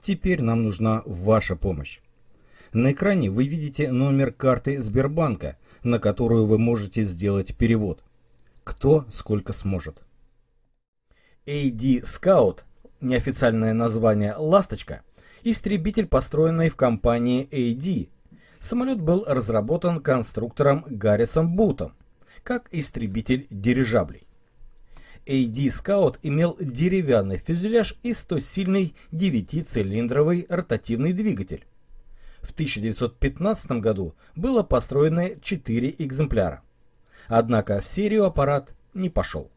Теперь нам нужна ваша помощь. На экране вы видите номер карты Сбербанка, на которую вы можете сделать перевод. Кто сколько сможет. AD Scout, неофициальное название «Ласточка», истребитель, построенный в компании AD. Самолет был разработан конструктором Гаррисом Бутом, как истребитель дирижаблей. AD Scout имел деревянный фюзеляж и 100-сильный 9-цилиндровый ротативный двигатель. В 1915 году было построено 4 экземпляра. Однако в серию аппарат не пошел.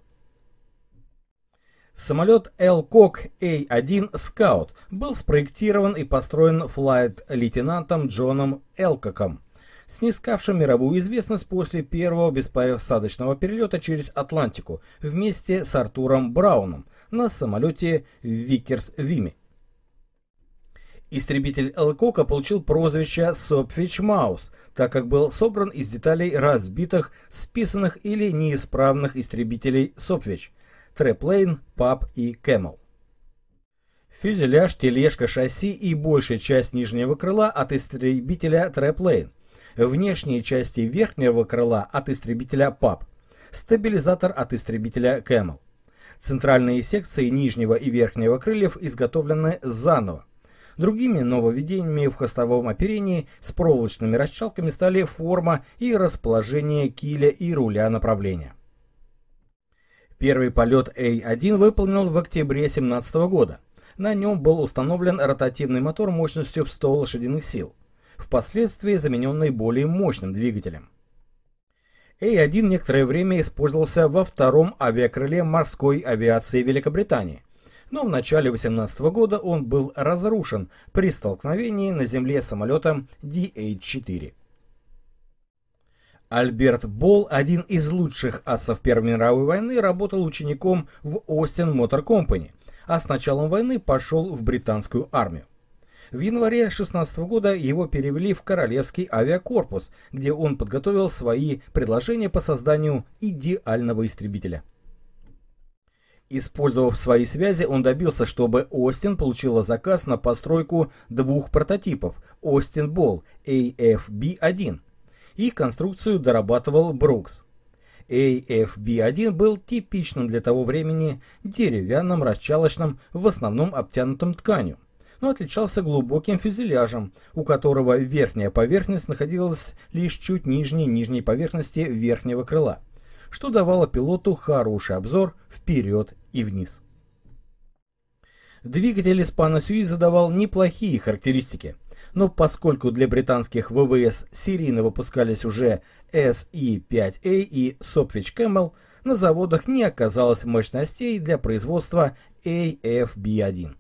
Самолет Элкок A1 Scout был спроектирован и построен флайт-лейтенантом Джоном Элкоком – снискавшим мировую известность после первого беспосадочного перелета через Атлантику вместе с Артуром Брауном на самолете Викерс Вими. Истребитель Элкока получил прозвище «Сопфич Маус», так как был собран из деталей разбитых, списанных или неисправных истребителей «Сопфич» – Треплейн, Пап и Кэмел. Фюзеляж, тележка, шасси и большая часть нижнего крыла от истребителя Треплейн – внешние части верхнего крыла от истребителя ПАП, стабилизатор от истребителя Кэмл. Центральные секции нижнего и верхнего крыльев изготовлены заново. Другими нововведениями в хостовом оперении с проволочными расчалками стали форма и расположение киля и руля направления. Первый полет A1 выполнил в октябре 2017 года. На нем был установлен ротативный мотор мощностью в 100 лошадиных сил впоследствии замененный более мощным двигателем. A1 некоторое время использовался во втором авиакрыле морской авиации Великобритании, но в начале 18 года он был разрушен при столкновении на земле самолета DH-4. Альберт Болл, один из лучших асов Первой мировой войны, работал учеником в Остин Мотор Компани, а с началом войны пошел в британскую армию. В январе 16 года его перевели в Королевский авиакорпус, где он подготовил свои предложения по созданию идеального истребителя. Использовав свои связи, он добился, чтобы Остин получила заказ на постройку двух прототипов Остин Болл AFB-1. Их конструкцию дорабатывал Брукс. AFB-1 был типичным для того времени деревянным расчалочным, в основном обтянутым тканью но отличался глубоким фюзеляжем, у которого верхняя поверхность находилась лишь чуть нижней нижней поверхности верхнего крыла, что давало пилоту хороший обзор вперед и вниз. Двигатель Испана Сюи задавал неплохие характеристики, но поскольку для британских ВВС серийно выпускались уже SE-5A и Sopwich Camel, на заводах не оказалось мощностей для производства AFB-1.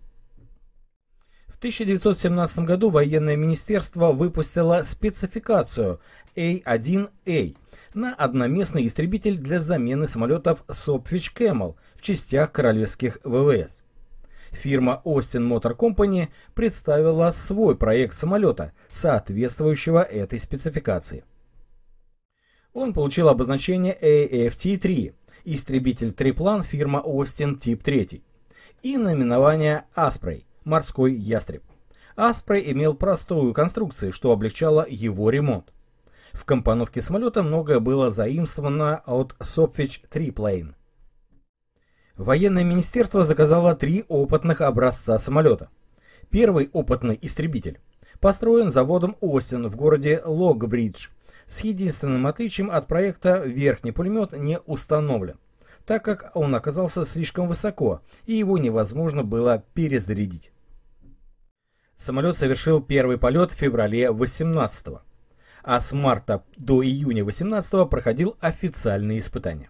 1917 году военное министерство выпустило спецификацию A1A на одноместный истребитель для замены самолетов Sopwich Camel в частях королевских ВВС. Фирма Austin Motor Company представила свой проект самолета, соответствующего этой спецификации. Он получил обозначение AFT-3 – истребитель триплан фирма Austin Тип 3 и наименование Asprey – морской ястреб. Аспрей имел простую конструкцию, что облегчало его ремонт. В компоновке самолета многое было заимствовано от Сопфич Триплейн. Военное министерство заказало три опытных образца самолета. Первый опытный истребитель построен заводом Остин в городе Логбридж. С единственным отличием от проекта верхний пулемет не установлен, так как он оказался слишком высоко и его невозможно было перезарядить. Самолет совершил первый полет в феврале 18 а с марта до июня 18 проходил официальные испытания.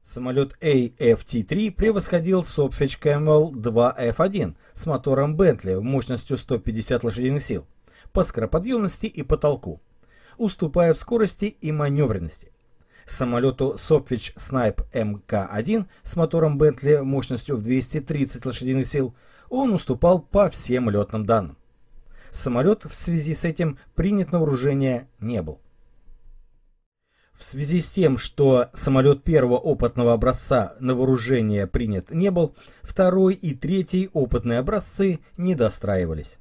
Самолет AFT-3 превосходил Sopfich Camel 2F1 с мотором Bentley мощностью 150 лошадиных сил по скороподъемности и потолку, уступая в скорости и маневренности самолету Сопвич Снайп МК-1 с мотором Бентли мощностью в 230 лошадиных сил он уступал по всем летным данным. Самолет в связи с этим принят на вооружение не был. В связи с тем, что самолет первого опытного образца на вооружение принят не был, второй и третий опытные образцы не достраивались.